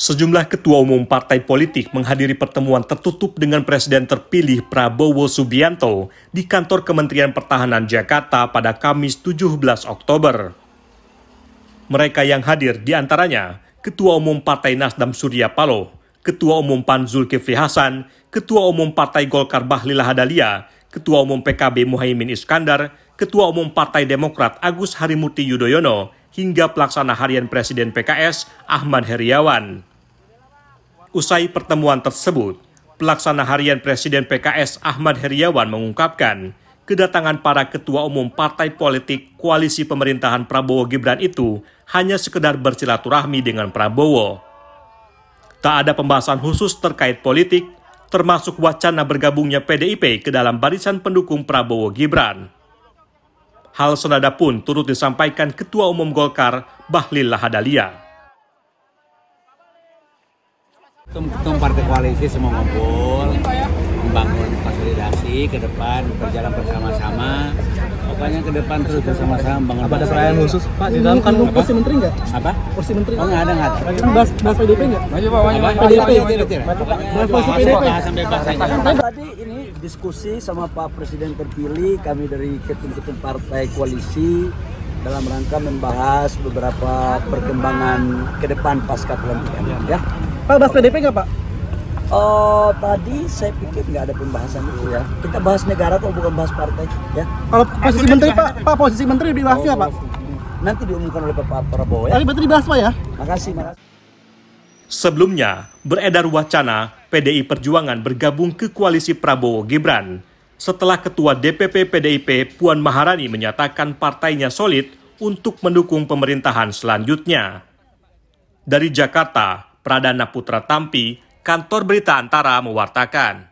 Sejumlah ketua umum partai politik menghadiri pertemuan tertutup dengan Presiden terpilih Prabowo Subianto di kantor Kementerian Pertahanan Jakarta pada Kamis 17 Oktober. Mereka yang hadir diantaranya Ketua Umum Partai Nasdem Surya Paloh, Ketua Umum PAN Zulkifli Hasan, Ketua Umum Partai Golkar Bahlil Hadalia, Ketua Umum PKB Muhaimin Iskandar, Ketua Umum Partai Demokrat Agus Harimurti Yudhoyono, hingga pelaksana harian Presiden PKS Ahmad Heriawan. Usai pertemuan tersebut, pelaksana harian Presiden PKS Ahmad Heriawan mengungkapkan, kedatangan para ketua umum partai politik koalisi pemerintahan Prabowo Gibran itu hanya sekedar bersilaturahmi dengan Prabowo. Tak ada pembahasan khusus terkait politik, termasuk wacana bergabungnya PDIP ke dalam barisan pendukung Prabowo Gibran. Hal senada pun turut disampaikan Ketua Umum Golkar, Bahlil Lahadalia. Ketum-ketum partai koalisi semua ngumpul, membangun konsolidasi ke depan, berjalan bersama-sama. Pokoknya ke depan terus bersama-sama membangun Apa ada perayaan khusus Pak di dalam kan kursi menteri nggak? Apa? Kursi menteri? Oh nggak ada nggak. Kan bahas bahas PDP nggak? Maju pak, maju pak. PDP tidak Bahas posisi PDP. Tadi ini diskusi sama Pak Presiden terpilih kami dari ketum-ketum partai koalisi dalam rangka membahas beberapa perkembangan ke depan pasca pelantikan ya. Pak bahas PDP nggak Pak? Oh, tadi saya pikir nggak ada pembahasan itu iya. ya. Kita bahas negara kok bukan bahas partai ya. Kalau posisi menteri Pak, Pak posisi menteri dibahasnya oh, Pak. Nanti diumumkan oleh Pak Prabowo ya. Tadi berarti dibahas Pak ya. Makasih, makasih. Sebelumnya, beredar wacana PDI Perjuangan bergabung ke koalisi Prabowo Gibran. Setelah Ketua DPP PDIP Puan Maharani menyatakan partainya solid untuk mendukung pemerintahan selanjutnya. Dari Jakarta, Pradana Putra Tampi, kantor berita Antara mewartakan.